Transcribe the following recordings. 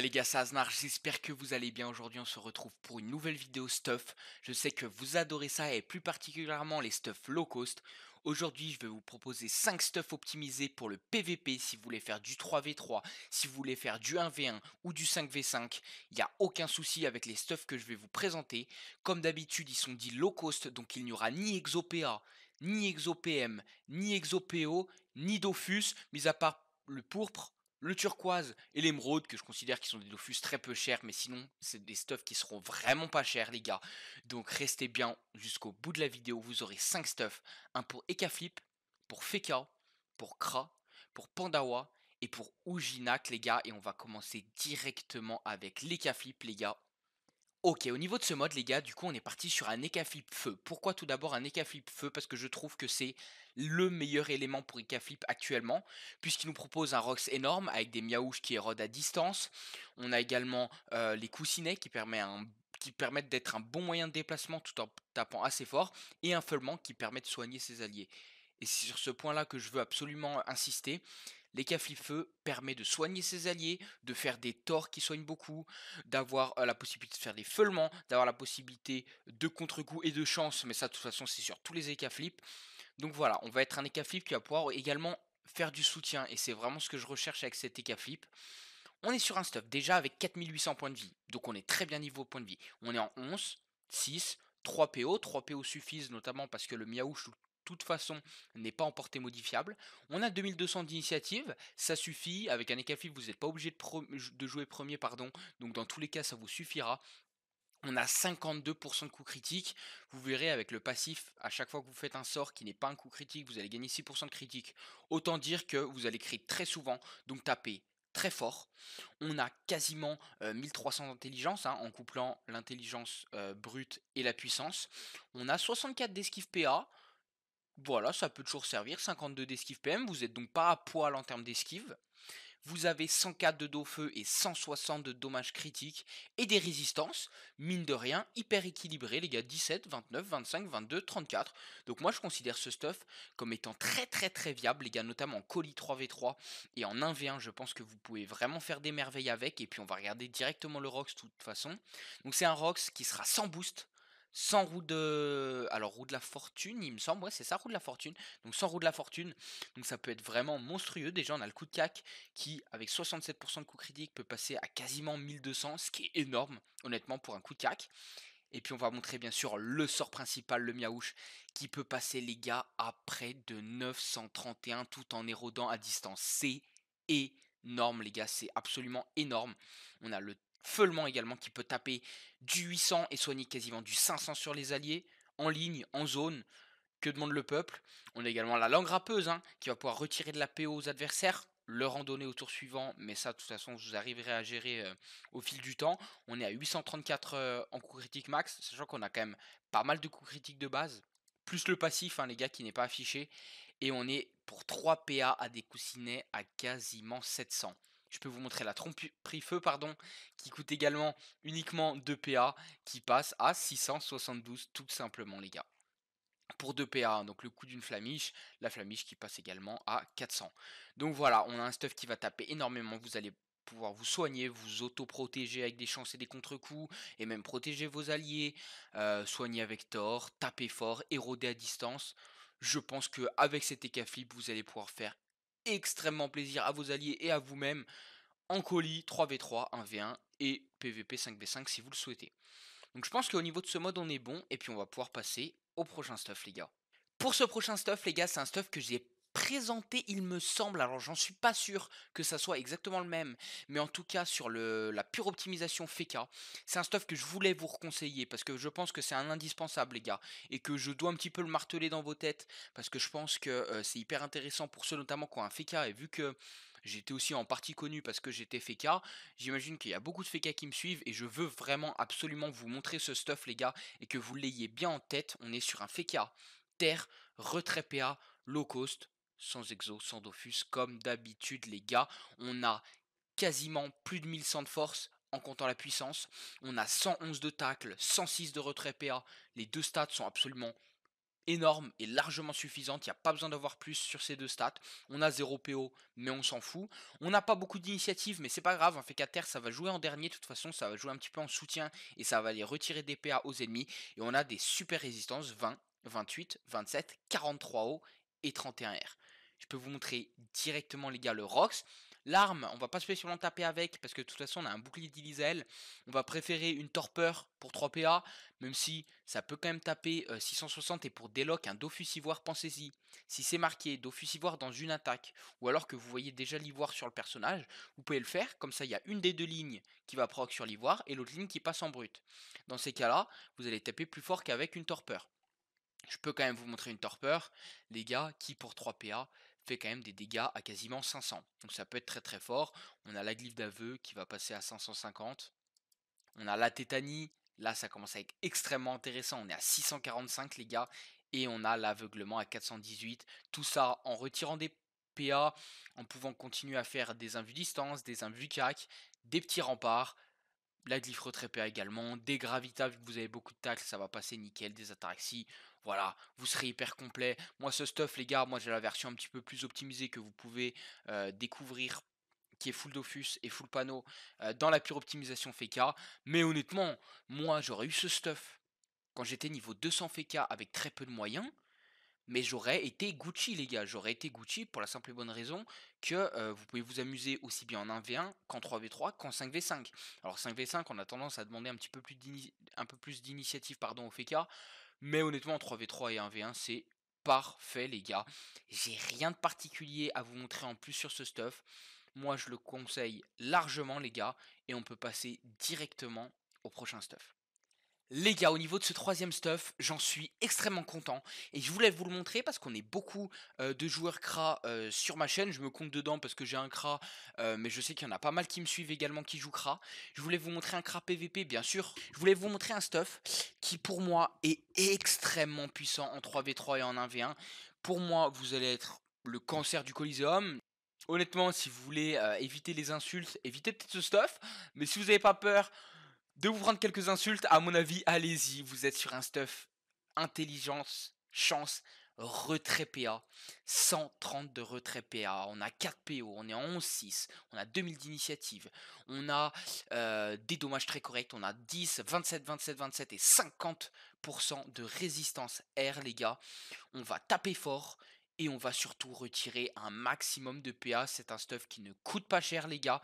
les gars, ça se j'espère que vous allez bien. Aujourd'hui on se retrouve pour une nouvelle vidéo stuff. Je sais que vous adorez ça et plus particulièrement les stuff low cost. Aujourd'hui je vais vous proposer 5 stuff optimisés pour le PVP si vous voulez faire du 3v3, si vous voulez faire du 1v1 ou du 5v5. Il n'y a aucun souci avec les stuff que je vais vous présenter. Comme d'habitude ils sont dits low cost donc il n'y aura ni exopa, ni exopm, ni exopo, ni dofus, mis à part le pourpre le turquoise et l'émeraude que je considère qu'ils sont des Dofus très peu chers, mais sinon c'est des stuffs qui seront vraiment pas chers les gars. Donc restez bien jusqu'au bout de la vidéo, vous aurez 5 stuffs, un pour Ekaflip, pour Feka, pour Kra, pour Pandawa et pour Uginak, les gars et on va commencer directement avec l'Ekaflip les gars. Ok, au niveau de ce mode, les gars, du coup, on est parti sur un Flip Feu. Pourquoi tout d'abord un Flip Feu Parce que je trouve que c'est le meilleur élément pour Ekaflip actuellement, puisqu'il nous propose un Rox énorme avec des Miaouches qui érodent à distance. On a également euh, les coussinets qui, qui permettent d'être un bon moyen de déplacement tout en tapant assez fort, et un Feulement qui permet de soigner ses alliés. Et c'est sur ce point-là que je veux absolument insister, L'écaflip Feu permet de soigner ses alliés, de faire des torts qui soignent beaucoup, d'avoir la possibilité de faire des feulements, d'avoir la possibilité de contre coup et de chance, mais ça de toute façon c'est sur tous les écaflip. Donc voilà, on va être un écaflip qui va pouvoir également faire du soutien, et c'est vraiment ce que je recherche avec cet écaflip. On est sur un stuff déjà avec 4800 points de vie, donc on est très bien niveau points de vie. On est en 11, 6, 3 PO, 3 PO suffisent notamment parce que le miaouche toute façon n'est pas en portée modifiable. On a 2200 d'initiative, ça suffit. Avec un écaflip, vous n'êtes pas obligé de, jouer premier, pardon. Donc dans tous les cas, ça vous suffira. On a 52% de coups critiques. Vous verrez avec le passif, à chaque fois que vous faites un sort qui n'est pas un coup critique, vous allez gagner 6% de critique Autant dire que vous allez créer très souvent, donc taper très fort. On a quasiment 1300 euh, d'intelligence hein, en couplant l'intelligence euh, brute et la puissance. On a 64 d'esquive PA. Voilà, ça peut toujours servir. 52 d'esquive PM, vous êtes donc pas à poil en termes d'esquive. Vous avez 104 de dos feu et 160 de dommages critiques et des résistances, mine de rien, hyper équilibré les gars, 17, 29, 25, 22, 34. Donc moi je considère ce stuff comme étant très très très viable les gars, notamment en colis 3v3 et en 1v1 je pense que vous pouvez vraiment faire des merveilles avec et puis on va regarder directement le Rox de toute façon. Donc c'est un Rox qui sera sans boost, sans roue de. Alors, roue de la fortune, il me semble. Ouais, c'est ça, roue de la fortune. Donc, sans roue de la fortune. Donc, ça peut être vraiment monstrueux. Déjà, on a le coup de CAC qui, avec 67% de coup critique, peut passer à quasiment 1200, ce qui est énorme, honnêtement, pour un coup de CAC. Et puis, on va montrer bien sûr le sort principal, le miaouche, qui peut passer, les gars, à près de 931 tout en érodant à distance. C'est énorme, les gars. C'est absolument énorme. On a le Feulement également qui peut taper du 800 et soigner quasiment du 500 sur les alliés, en ligne, en zone. Que demande le peuple On a également la langue rappeuse hein, qui va pouvoir retirer de la PO aux adversaires, leur en donner au tour suivant, mais ça de toute façon vous arriverez à gérer euh, au fil du temps. On est à 834 euh, en coup critique max, sachant qu'on a quand même pas mal de coups critiques de base, plus le passif hein, les gars qui n'est pas affiché, et on est pour 3 PA à des coussinets à quasiment 700. Je peux vous montrer la tromperie-feu, pardon, qui coûte également uniquement 2 PA, qui passe à 672 tout simplement, les gars pour 2 PA, hein, donc le coût d'une flamiche, la flamiche qui passe également à 400. Donc voilà, on a un stuff qui va taper énormément, vous allez pouvoir vous soigner, vous auto-protéger avec des chances et des contre-coups, et même protéger vos alliés, euh, soigner avec tort, taper fort, éroder à distance. Je pense que avec cet écaflip, vous allez pouvoir faire extrêmement plaisir à vos alliés et à vous-même en colis 3v3, 1v1 et PvP 5v5 si vous le souhaitez. Donc je pense qu'au niveau de ce mode on est bon et puis on va pouvoir passer au prochain stuff les gars. Pour ce prochain stuff les gars c'est un stuff que j'ai présenté, il me semble, alors j'en suis pas sûr que ça soit exactement le même, mais en tout cas sur la pure optimisation FECA, c'est un stuff que je voulais vous reconseiller parce que je pense que c'est un indispensable, les gars, et que je dois un petit peu le marteler dans vos têtes parce que je pense que c'est hyper intéressant pour ceux notamment qui ont un FECA et vu que. J'étais aussi en partie connu parce que j'étais FECA. J'imagine qu'il y a beaucoup de FECA qui me suivent et je veux vraiment absolument vous montrer ce stuff, les gars, et que vous l'ayez bien en tête. On est sur un FECA, terre, retrait PA, low cost, sans exo, sans Dofus, comme d'habitude les gars. On a quasiment plus de 1100 de force en comptant la puissance. On a 111 de tacle, 106 de retrait PA. Les deux stats sont absolument énormes et largement suffisantes. Il n'y a pas besoin d'avoir plus sur ces deux stats. On a 0 PO, mais on s'en fout. On n'a pas beaucoup d'initiatives, mais c'est pas grave. En Un terre, ça va jouer en dernier. De toute façon, ça va jouer un petit peu en soutien et ça va aller retirer des PA aux ennemis. Et on a des super résistances 20, 28, 27, 43 O et 31R. Je peux vous montrer directement, les gars, le Rox. L'arme, on va pas spécialement taper avec parce que de toute façon on a un bouclier d'Ilizel. On va préférer une torpeur pour 3 PA, même si ça peut quand même taper 660 euh, et pour déloc un Dofus Ivoire, pensez-y. Si c'est marqué Dofus dans une attaque, ou alors que vous voyez déjà l'ivoire sur le personnage, vous pouvez le faire, comme ça il y a une des deux lignes qui va proc sur l'ivoire et l'autre ligne qui passe en brut. Dans ces cas-là, vous allez taper plus fort qu'avec une torpeur. Je peux quand même vous montrer une torpeur, les gars, qui pour 3 PA, quand même des dégâts à quasiment 500. Donc ça peut être très très fort. On a la glyphe d'aveu qui va passer à 550. On a la tétanie. Là, ça commence à être extrêmement intéressant. On est à 645, les gars. Et on a l'aveuglement à 418. Tout ça en retirant des PA, en pouvant continuer à faire des invues distance, des invues cac, des petits remparts la glyphrotrépa également, des gravitas, vous avez beaucoup de tacles, ça va passer nickel, des ataraxies, voilà, vous serez hyper complet. Moi, ce stuff, les gars, moi j'ai la version un petit peu plus optimisée que vous pouvez euh, découvrir qui est full Dofus et full panneau, dans la pure optimisation Feka, Mais honnêtement, moi j'aurais eu ce stuff quand j'étais niveau 200 Feka avec très peu de moyens mais j'aurais été Gucci, les gars. J'aurais été Gucci pour la simple et bonne raison que euh, vous pouvez vous amuser aussi bien en 1v1 qu'en 3v3 qu'en 5v5. Alors 5v5, on a tendance à demander un petit peu plus d'initiative pardon au FK, e mais honnêtement en 3v3 et 1v1, c'est parfait les gars. J'ai rien de particulier à vous montrer en plus sur ce stuff. Moi, je le conseille largement les gars et on peut passer directement au prochain stuff. Les gars, au niveau de ce troisième stuff, j'en suis extrêmement content et je voulais vous le montrer parce qu'on est beaucoup euh, de joueurs CRA euh, sur ma chaîne. Je me compte dedans parce que j'ai un CRA, euh, mais je sais qu'il y en a pas mal qui me suivent également qui jouent CRA. Je voulais vous montrer un KRA PVP, bien sûr. Je voulais vous montrer un stuff qui, pour moi, est extrêmement puissant en 3v3 et en 1v1. Pour moi, vous allez être le cancer du Coliseum. Honnêtement, si vous voulez éviter les insultes, évitez peut-être ce stuff, mais si vous n'avez pas peur de vous prendre quelques insultes, à mon avis, allez-y, vous êtes sur un stuff intelligence, chance, retrait PA. 130 de retrait PA, on a 4 PO, on est en 11-6, on a 2000 d'initiative, on a euh, des dommages très corrects, on a 10, 27, 27, 27 et 50% de résistance R les gars. On va taper fort, et on va surtout retirer un maximum de PA. C'est un stuff qui ne coûte pas cher, les gars.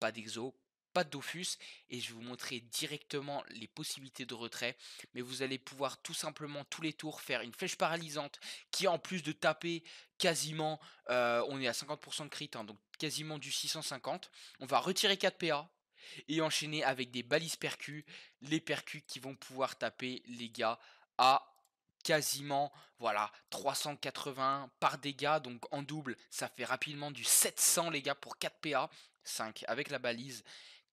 Pas d'exo, pas d'offus et je vais vous montrer directement les possibilités de retrait mais vous allez pouvoir tout simplement tous les tours faire une flèche paralysante qui en plus de taper quasiment euh, on est à 50% de crit hein, donc quasiment du 650 on va retirer 4 PA et enchaîner avec des balises percus les percus qui vont pouvoir taper les gars à quasiment voilà 380 par dégâts donc en double ça fait rapidement du 700 les gars pour 4 PA 5 avec la balise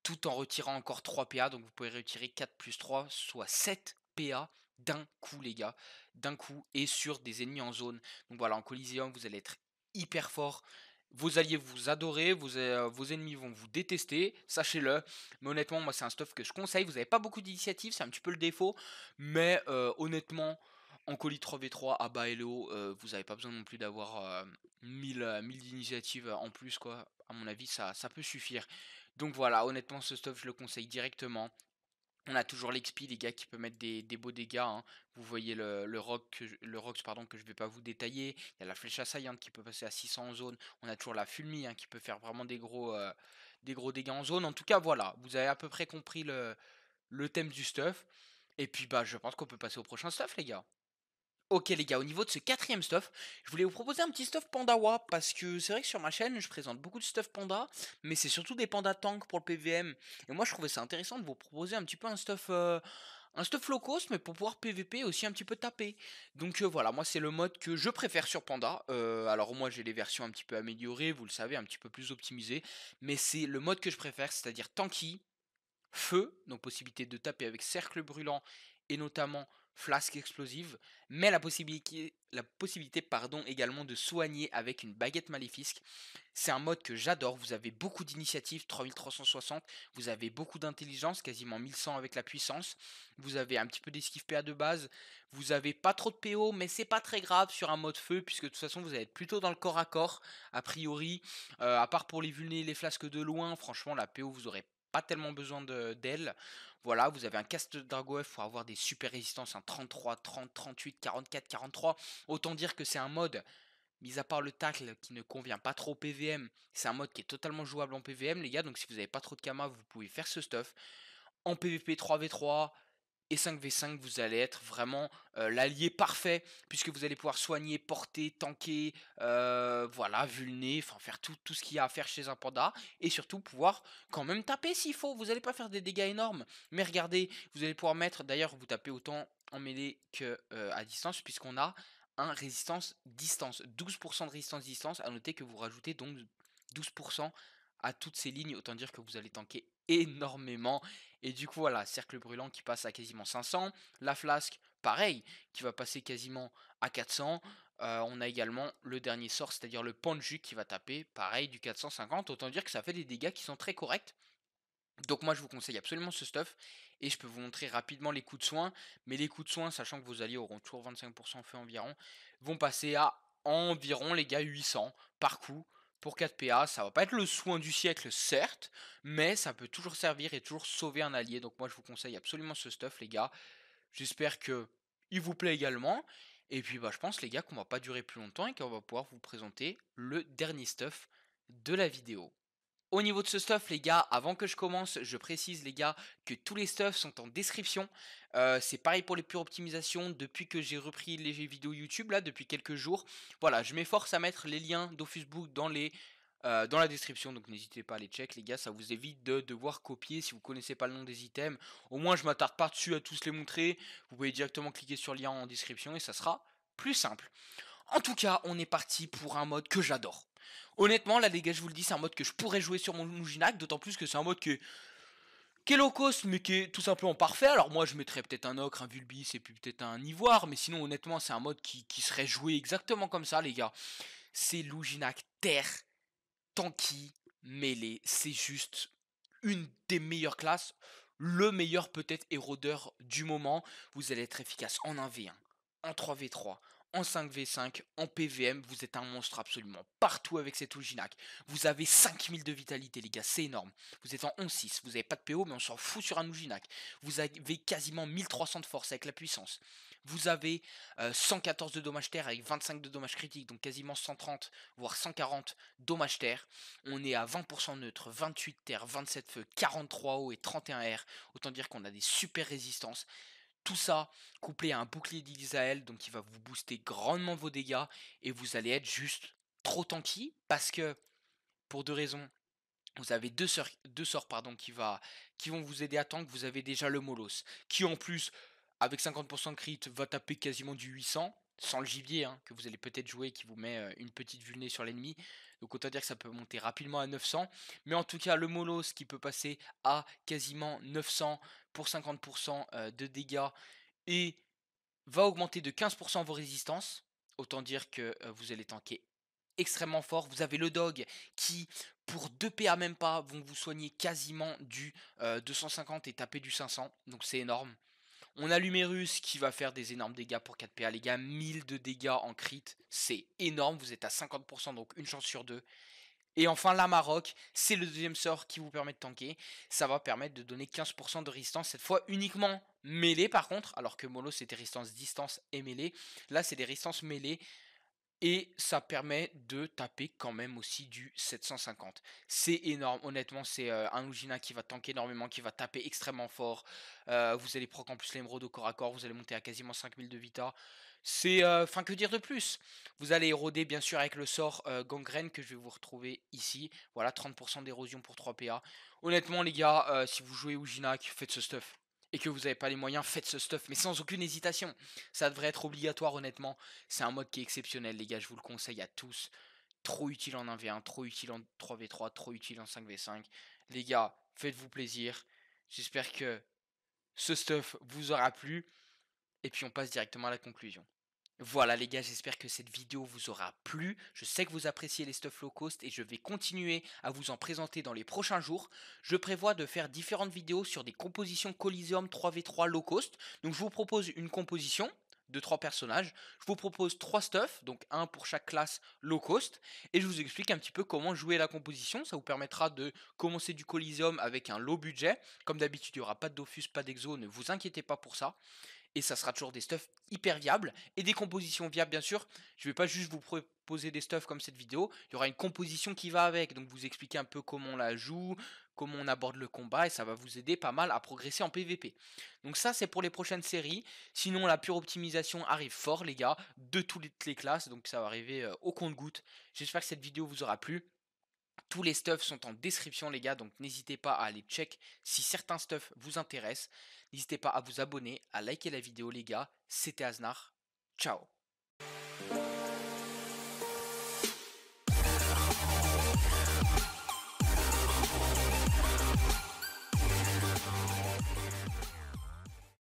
tout en retirant encore 3 PA. Donc vous pouvez retirer 4 plus 3, soit 7 PA d'un coup, les gars. D'un coup et sur des ennemis en zone. Donc voilà, en Coliseum, vous allez être hyper fort. Vos alliés vous adorer euh, vos, ennemis vont vous détester, sachez-le. Mais honnêtement, moi c'est un stuff que je conseille. Vous avez pas beaucoup d'initiatives, c'est un petit peu le défaut. Mais euh, honnêtement, en colis 3v3 à bas et le haut euh, vous n'avez pas besoin non plus d'avoir 1000, 1000 initiatives en plus, quoi. À mon avis, ça, ça peut suffire. Donc voilà, honnêtement, ce stuff, je le conseille directement. On a toujours l'XP, les gars, qui peut mettre des, beaux dégâts. Hein. Vous voyez le, le, rock le Rox pardon, que je ne vais pas vous détailler. Il y a la flèche assaillante qui peut passer à 600 en zone. On a toujours la Fulmi hein, qui peut faire vraiment des gros, euh, des gros dégâts en zone. En tout cas, voilà, vous avez à peu près compris le, le thème du stuff. Et puis, bah, je pense qu'on peut passer au prochain stuff, les gars. Ok les gars, au niveau de ce quatrième stuff, je voulais vous proposer un petit stuff pandawa parce que c'est vrai que sur ma chaîne je présente beaucoup de stuff panda, mais c'est surtout des panda-tank pour le PVM. Et moi je trouvais ça intéressant de vous proposer un petit peu un stuff euh, un stuff low cost, mais pour pouvoir PVP aussi un petit peu taper. Donc euh, voilà, moi c'est le mode que je préfère sur Panda. Euh, alors moi j'ai les versions un petit peu améliorées, vous le savez, un petit peu plus optimisées, mais c'est le mode que je préfère, c'est-à-dire tanky, feu, donc possibilité de taper avec cercle brûlant et notamment flasque explosive, mais la possibilité, la possibilité pardon, également de soigner avec une baguette maléfique. C'est un mode que j'adore, vous avez beaucoup d'initiatives, 3360, vous avez beaucoup d'intelligence, quasiment 1100 avec la puissance, vous avez un petit peu d'esquive PA de base, vous avez pas trop de PO, mais c'est pas très grave sur un mode feu, puisque de toute façon vous allez être plutôt dans le corps à corps, a priori, euh, à part pour les vulnés les flasques de loin, franchement la PO vous aurez pas tellement besoin d'elle. voilà, vous avez un cast Dragoef pour avoir des super résistances, un 33, 30, 38, 44, 43. Autant dire que c'est un mode, mis à part le tacle qui ne convient pas trop au PVM, c'est un mode qui est totalement jouable en PVM, les gars. Donc si vous n'avez pas trop de Kama, vous pouvez faire ce stuff. En PvP 3v3, et 5v5, vous allez être vraiment euh, l'allié parfait, puisque vous allez pouvoir soigner, porter, tanker, euh, voilà, vulner, enfin faire tout, ce qu'il y a à faire chez un panda, et surtout pouvoir quand même taper s'il faut. Vous n'allez pas faire des dégâts énormes, mais regardez, vous allez pouvoir mettre, d'ailleurs, vous tapez autant en mêlée que euh, à distance, puisqu'on a un résistance distance, 12% de résistance distance, à noter que vous rajoutez donc 12% à toutes ces lignes, autant dire que vous allez tanker énormément et du coup, voilà, Cercle Brûlant qui passe à quasiment 500. La Flasque, pareil, qui va passer quasiment à 400. Euh, on a également le dernier sort, c'est-à-dire le Panju qui va taper, pareil, du 450. Autant dire que ça fait des dégâts qui sont très corrects. Donc moi je vous conseille absolument ce stuff et je peux vous montrer rapidement les coups de soin. Mais les coups de soin, sachant que vos alliés auront toujours 25% fait environ, vont passer à environ les gars 800 par coup pour 4PA, ça va pas être le soin du siècle, certes, mais ça peut toujours servir et toujours sauver un allié. Donc moi je vous conseille absolument ce stuff les gars. J'espère que il vous plaît également. Et puis bah je pense les gars qu'on va pas durer plus longtemps et qu'on va pouvoir vous présenter le dernier stuff de la vidéo. Au niveau de ce stuff, les gars, avant que je commence, je précise, les gars, que tous les stuffs sont en description. Euh, c'est pareil pour les pures optimisations. Depuis que j'ai repris les vidéos YouTube, là, depuis quelques jours, voilà, je m'efforce à mettre les liens d'Officebook dans les euh, dans la description, donc n'hésitez pas à les check les gars, ça vous évite de devoir copier si vous connaissez pas le nom des items. Au moins je m'attarde pas dessus à tous les montrer, vous pouvez directement cliquer sur le lien en description et ça sera plus simple. En tout cas, on est parti pour un mode que j'adore. Honnêtement, là, les gars, je vous le dis, c'est un mode que je pourrais jouer sur mon Luginac d'autant plus que c'est un mode qui est low cost mais qui est tout simplement parfait. Alors moi je mettrais peut-être un ocre, un vulbis et puis peut-être un ivoire, mais sinon honnêtement c'est un mode qui, serait joué exactement comme ça les gars. C'est Luginac terre, tanky, mêlé, c'est juste une des meilleures classes, le meilleur peut-être érodeur du moment. Vous allez être efficace en 1v1, en 3v3, en 5v5, en PVM, vous êtes un monstre absolument partout avec cet oujinak, Vous avez 5000 de vitalité les gars, c'est énorme. Vous êtes en 11-6, vous avez pas de PO mais on s'en fout sur un oujinak, Vous avez quasiment 1300 de force avec la puissance. Vous avez 114 euh, de dommages terre avec 25 de dommages critiques, donc quasiment 130 voire 140 dommages terre. On est à 20% neutre, 28 terre, 27 feu, 43 eau et 31 air. Autant dire qu'on a des super résistances. Tout ça couplé à un bouclier d'Isaël, donc qui va vous booster grandement vos dégâts et vous allez être juste trop tanky parce que pour deux raisons. Vous avez deux, sorts, deux sorts pardon, qui, va, qui vont vous aider à tank. Vous avez déjà le Molos, qui en plus, avec 50% de crit, va taper quasiment du 800 sans le gibier hein, que vous allez peut-être jouer qui vous met euh, une petite vulnée sur l'ennemi, donc autant dire que ça peut monter rapidement à 900. Mais en tout cas, le Molos qui peut passer à quasiment 900 pour 50% euh, de dégâts et va augmenter de 15% vos résistances. Autant dire que euh, vous allez tanker extrêmement fort. Vous avez le dog qui, pour 2 PA même pas, vont vous soigner quasiment du 250 euh, et taper du 500. Donc c'est énorme. On a Lumerus qui va faire des énormes dégâts pour 4PA. Les gars, 1000 de dégâts en crit, c'est énorme. Vous êtes à 50%, donc une chance sur deux. Et enfin, la Maroc, c'est le deuxième sort qui vous permet de tanker. Ça va permettre de donner 15% de résistance, cette fois uniquement mêlée par contre, alors que Molo c'était résistance distance et mêlée. Là, c'est des résistances mêlées et ça permet de taper quand même aussi du 750. C'est énorme, honnêtement, c'est un Ujina qui va tanker énormément, qui va taper extrêmement fort. vous allez proc en plus l'émeraude au corps à corps, vous allez monter à quasiment 5000 de vita. C'est, enfin, que dire de plus Vous allez éroder, bien sûr, avec le sort gangrène que je vais vous retrouver ici. Voilà, 30% d'érosion pour 3 PA. Honnêtement, les gars, si vous jouez Ujina, faites ce stuff et que vous n'avez pas les moyens, faites ce stuff, mais sans aucune hésitation. Ça devrait être obligatoire, honnêtement. C'est un mode qui est exceptionnel, les gars, je vous le conseille à tous. Trop utile en 1v1, trop utile en 3v3, trop utile en 5v5. Les gars, faites-vous plaisir. J'espère que ce stuff vous aura plu. Et puis on passe directement à la conclusion. Voilà les gars, j'espère que cette vidéo vous aura plu. Je sais que vous appréciez les stuff low cost et je vais continuer à vous en présenter dans les prochains jours. Je prévois de faire différentes vidéos sur des compositions Coliseum 3v3 low cost. Donc je vous propose une composition de trois personnages. Je vous propose trois stuffs, donc un pour chaque classe low cost, et je vous explique un petit peu comment jouer la composition. Ça vous permettra de commencer du Coliseum avec un low budget. Comme d'habitude, il n'y aura pas de Dofus, pas d'Exo, ne vous inquiétez pas pour ça et ça sera toujours des stuffs hyper viables et des compositions viables bien sûr. Je vais pas juste vous proposer des stuffs comme cette vidéo, il y aura une composition qui va avec, donc vous expliquer un peu comment on la joue, comment on aborde le combat et ça va vous aider pas mal à progresser en PVP. Donc ça c'est pour les prochaines séries, sinon la pure optimisation arrive fort les gars, de toutes les classes, donc ça va arriver euh, au compte-goutte. J'espère que cette vidéo vous aura plu. Tous les stuffs sont en description les gars, donc n'hésitez pas à aller check si certains stuffs vous intéressent. N'hésitez pas à vous abonner, à liker la vidéo les gars. C'était Aznar. Ciao